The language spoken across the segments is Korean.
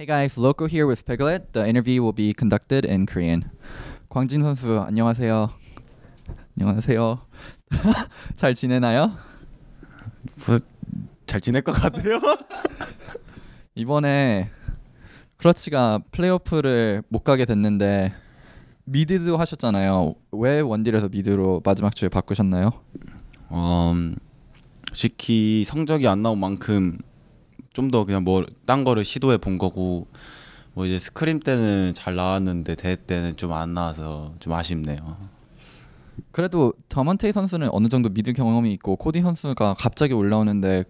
Hey guys, Loco here with Piglet. The interview will be conducted in Korean. 광진 선수 안녕하세요. 안녕하세요. 잘 지내나요? 뭐, 잘 지낼 것 같아요. 이번에 크러치가 플레이오프를 못 가게 됐는데 미드도 하셨잖아요. 왜 원딜에서 미드로 마지막 주에 바꾸셨나요? 음, 솔직히 성적이 안 나온 만큼 좀더 그냥 뭐 딴 거를 시도해 본 거고 뭐 이제 스크림 때는 잘 나왔는데 대회 때는 좀 안 나와서 좀 아쉽네요. 그래도 더먼테이 선수는 어느 정도 미드 경험이 있고 코디 선수가 갑자기 올라오는데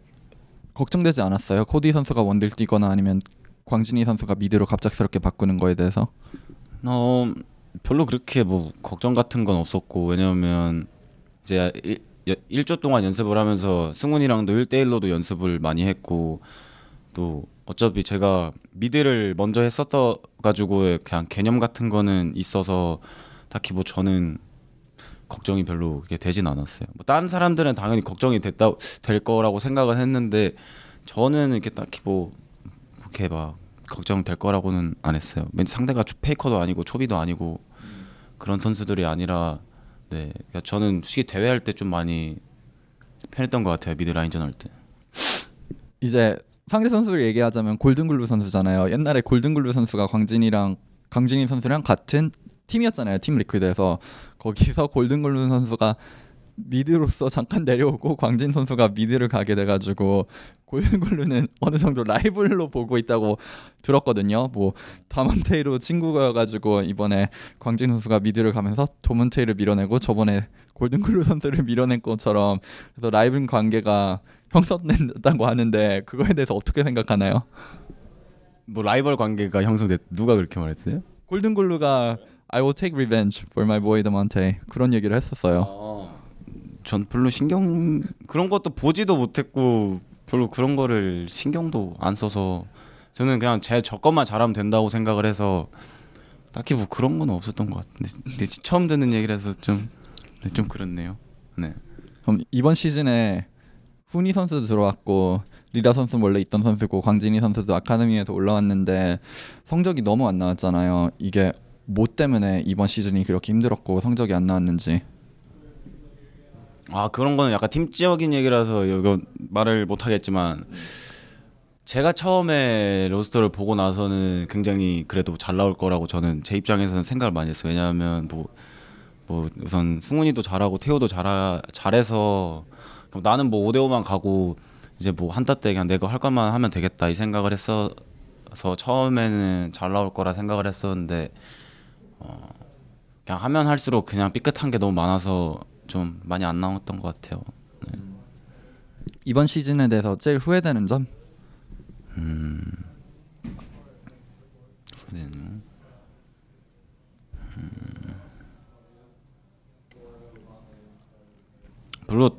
걱정되지 않았어요? 코디 선수가 원딜 뛰거나 아니면 광진이 선수가 미드로 갑작스럽게 바꾸는 거에 대해서? 어 별로 그렇게 뭐 걱정 같은 건 없었고 왜냐면 이제 일, 1주 동안 연습을 하면서 승훈이랑도 1대1로도 연습을 많이 했고 또 어차피 제가 미드를 먼저 했었어 가지고 그냥 개념 같은 거는 있어서 딱히 뭐 저는 걱정이 별로 그게 되진 않았어요. 뭐 다른 사람들은 당연히 걱정이 됐다 될 거라고 생각은 했는데 저는 이렇게 딱히 뭐 그렇게 막 걱정될 거라고는 안 했어요. 상대가 페이커도 아니고 초비도 아니고 그런 선수들이 아니라 네그 그러니까 저는 시직 대회할 때 좀 많이 편했던 것 같아요 미드 라인전 할 때. 이제 상대 선수를 얘기하자면 골든글루 선수잖아요. 옛날에 골든글루 선수가 광진이랑 강진희 선수랑 같은 팀이었잖아요. 팀 리퀴드에서 거기서 골든글루 선수가 미드로서 잠깐 내려오고 광진 선수가 미드를 가게 돼가지고 골든글루는 어느 정도 라이벌로 보고 있다고 들었거든요. 뭐다먼테이로 친구가가지고 이번에 광진 선수가 미드를 가면서 도몬테이를 밀어내고 저번에 골든글루 선수를 밀어낸 것처럼 그래서 라이벌 관계가 형성된다고 하는데 그거에 대해서 어떻게 생각하나요? 뭐 라이벌 관계가 형성됐 누가 그렇게 말했어요? 골든글루가 I will take revenge for my boy Damonte 그런 얘기를 했었어요. 아. 전 별로 신경 그런 것도 보지도 못했고 별로 그런 거를 신경도 안 써서 저는 그냥 제 저것만 잘하면 된다고 생각을 해서 딱히 뭐 그런 건 없었던 것 같은데 처음 듣는 얘기라서 좀좀 네, 좀 그렇네요. 네. 그럼 이번 시즌에 훈이 선수도 들어왔고 리라 선수 원래 있던 선수고 광진이 선수도 아카데미에서 올라왔는데 성적이 너무 안 나왔잖아요. 이게 뭐 때문에 이번 시즌이 그렇게 힘들었고 성적이 안 나왔는지. 아 그런 거는 약간 팀적인 얘기라서 이거 말을 못 하겠지만 제가 처음에 로스터를 보고 나서는 굉장히 그래도 잘 나올 거라고 저는 제 입장에서는 생각을 많이 했어요. 왜냐하면 뭐, 뭐 우선 승훈이도 잘하고 태호도 잘 잘해서 나는 뭐 5대5만 가고 이제 뭐 한타 때 그냥 내가 할 것만 하면 되겠다 이 생각을 했어서 처음에는 잘 나올 거라 생각을 했었는데 어, 그냥 하면 할수록 그냥 삐끗한 게 너무 많아서 좀 많이 안 나왔던 것 같아요. 네. 이번 시즌에 대해서 제일 후회되는 점? 음... 후회되는 음... 별로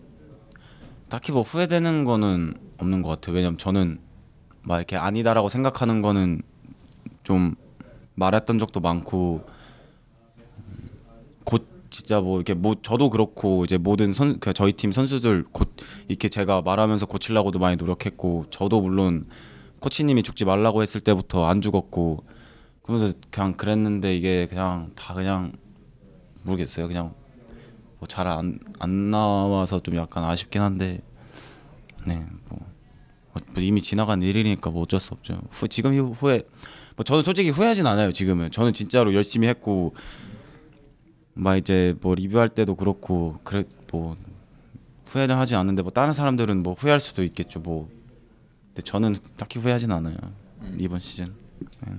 딱히 뭐 후회되는 거는 없는 것 같아요. 왜냐면 저는 막 이렇게 아니다라고 생각하는 거는 좀 말했던 적도 많고 진짜 뭐 이렇게 뭐 저도 그렇고 이제 모든 선 그 저희 팀 선수들 곧 이렇게 제가 말하면서 고치려고도 많이 노력했고 저도 물론 코치님이 죽지 말라고 했을 때부터 안 죽었고 그러면서 그냥 그랬는데 이게 그냥 다 그냥 모르겠어요 그냥 뭐 잘안 안 나와서 좀 약간 아쉽긴 한데 네뭐 뭐 이미 지나간 일이니까 뭐 어쩔 수 없죠 후, 지금 후회 뭐 저는 솔직히 후회하진 않아요 지금은 저는 진짜로 열심히 했고 막 이제 뭐 리뷰할 때도 그렇고 그래 뭐 후회는 하지 않는데 뭐 다른 사람들은 뭐 후회할 수도 있겠죠 뭐 근데 저는 딱히 후회하진 않아요 음. 이번 시즌 네.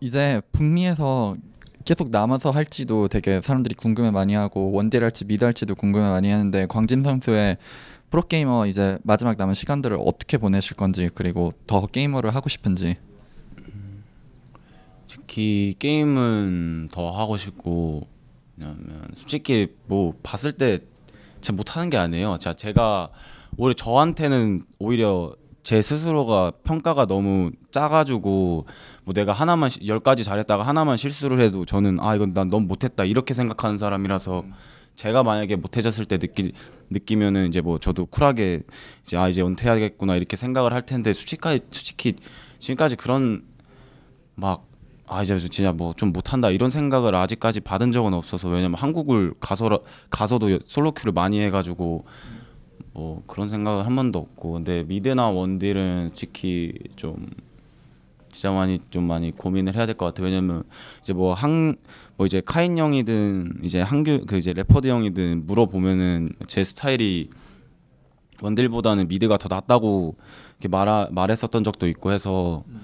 이제 북미에서 계속 남아서 할지도 되게 사람들이 궁금해 많이 하고 원딜 할지 미드 할지도 궁금해 많이 하는데 광진 선수의 프로게이머 이제 마지막 남은 시간들을 어떻게 보내실 건지 그리고 더 게이머를 하고 싶은지 음. 특히 게임은 더 하고 싶고 왜냐면 솔직히 뭐 봤을 때잘 못하는 게 아니에요. 자 제가 오히려 저한테는 오히려 제 스스로가 평가가 너무 짜가지고 뭐 내가 하나만 열 가지 잘했다가 하나만 실수를 해도 저는 아 이건 난 너무 못했다 이렇게 생각하는 사람이라서 음. 제가 만약에 못해졌을 때 느끼 느끼면은 이제 뭐 저도 쿨하게 이제 아 이제 은퇴하겠구나 이렇게 생각을 할 텐데 솔직히 솔직히 지금까지 그런 막아 이제 진짜 뭐 좀 못한다 이런 생각을 아직까지 받은 적은 없어서 왜냐면 한국을 가서 가서도 솔로 큐를 많이 해가지고 뭐 그런 생각을한 번도 없고 근데 미드나 원딜은 특히 좀 진짜 많이 좀 많이 고민을 해야 될 것 같아요 왜냐면 이제 뭐 한뭐 뭐 이제 카인 형이든 이제 한규 그 이제 레퍼드 형이든 물어보면은 제 스타일이 원딜보다는 미드가 더 낫다고 이렇게 말하 말했었던 적도 있고 해서 음.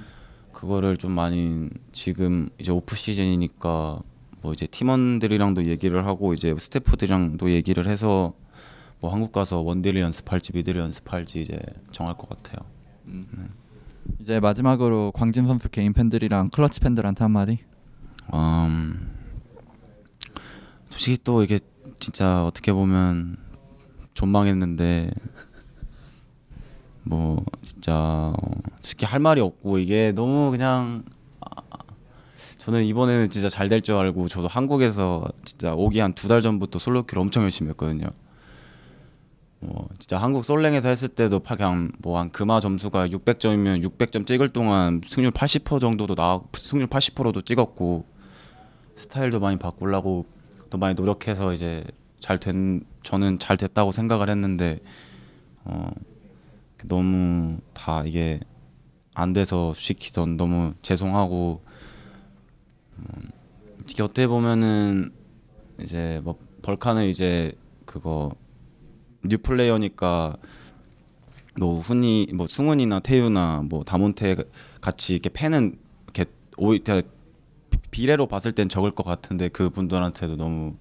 그거를 좀 많이 지금 이제 오프 시즌이니까 뭐 이제 팀원들이랑도 얘기를 하고 이제 스태프들이랑도 얘기를 해서 뭐 한국 가서 원딜을 연습할지 미드를 연습할지 이제 정할 것 같아요. 음. 네. 이제 마지막으로 광진 선수 개인 팬들이랑 클러치 팬들한테 한마디. 음, 솔직히 또 이게 진짜 어떻게 보면 존망했는데 뭐 진짜 솔직히 어, 할 말이 없고 이게 너무 그냥 아, 저는 이번에는 진짜 잘 될 줄 알고 저도 한국에서 진짜 오기 한 두 달 전부터 솔로키를 엄청 열심히 했거든요. 뭐 진짜 한국 솔랭에서 했을 때도 그냥 뭐 한 금화 점수가 600점이면 600점 찍을 동안 승률 80% 정도도 나 승률 80%도 찍었고 스타일도 많이 바꾸려고 또 많이 노력해서 이제 잘 된 저는 잘 됐다고 생각을 했는데 어 너무 다 이게 안 돼서 시키던 너무 죄송하고 음, 어떻게 보면은 이제 뭐 벌카는 이제 그거 뉴 플레이어니까 뭐 훈이 뭐 승훈이나 태유나 뭐 다몬테 같이 이렇게 팬은 이렇게 오히려 비례로 봤을 땐 적을 것 같은데 그분들한테도 너무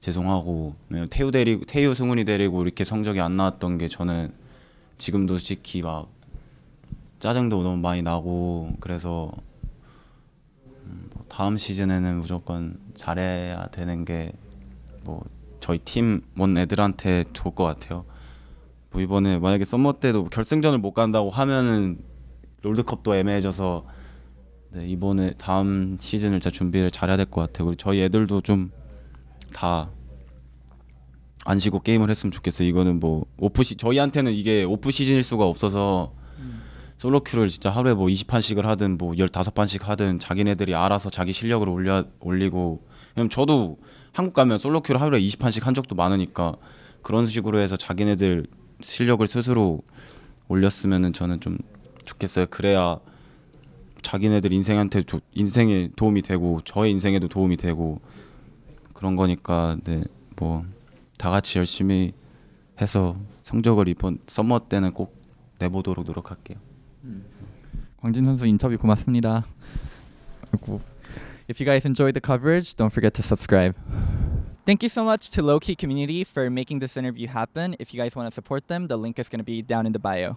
죄송하고 태유 데리 태유 승훈이 데리고 이렇게 성적이 안 나왔던 게 저는 지금도 솔직히 막 짜증도 너무 많이 나고 그래서 음, 뭐 다음 시즌에는 무조건 잘해야 되는 게 뭐 저희 팀 원 애들한테 좋을 것 같아요. 뭐 이번에 만약에 썸머 때도 결승전을 못 간다고 하면은 롤드컵도 애매해져서 네, 이번에 다음 시즌을 진짜 준비를 잘해야 될 것 같아요. 그리고 저희 애들도 좀다 안 쉬고 게임을 했으면 좋겠어요. 이거는 뭐 오프 시 저희한테는 이게 오프 시즌일 수가 없어서 음. 솔로 큐를 진짜 하루에 뭐 20판씩을 하든 뭐 15판씩 하든 자기네들이 알아서 자기 실력을 올려 올리고 그냐 저도 한국 가면 솔로 큐를 하루에 20판씩 한 적도 많으니까 그런 식으로 해서 자기네들 실력을 스스로 올렸으면은 저는 좀 좋겠어요. 그래야 자기네들 인생한테 도, 인생에 도움이 되고 저의 인생에도 도움이 되고 그런 거니까 네뭐 다 같이 열심히 해서 성적을 이번 썸머 때는 꼭 내보도록 노력할게요. 음. 광진 선수 인터뷰 고맙습니다. If you guys enjoyed the coverage, don't forget to subscribe. Thank you so much to Low Key Community for making this interview happen. If you guys want to support them, the link is going to be down in the bio.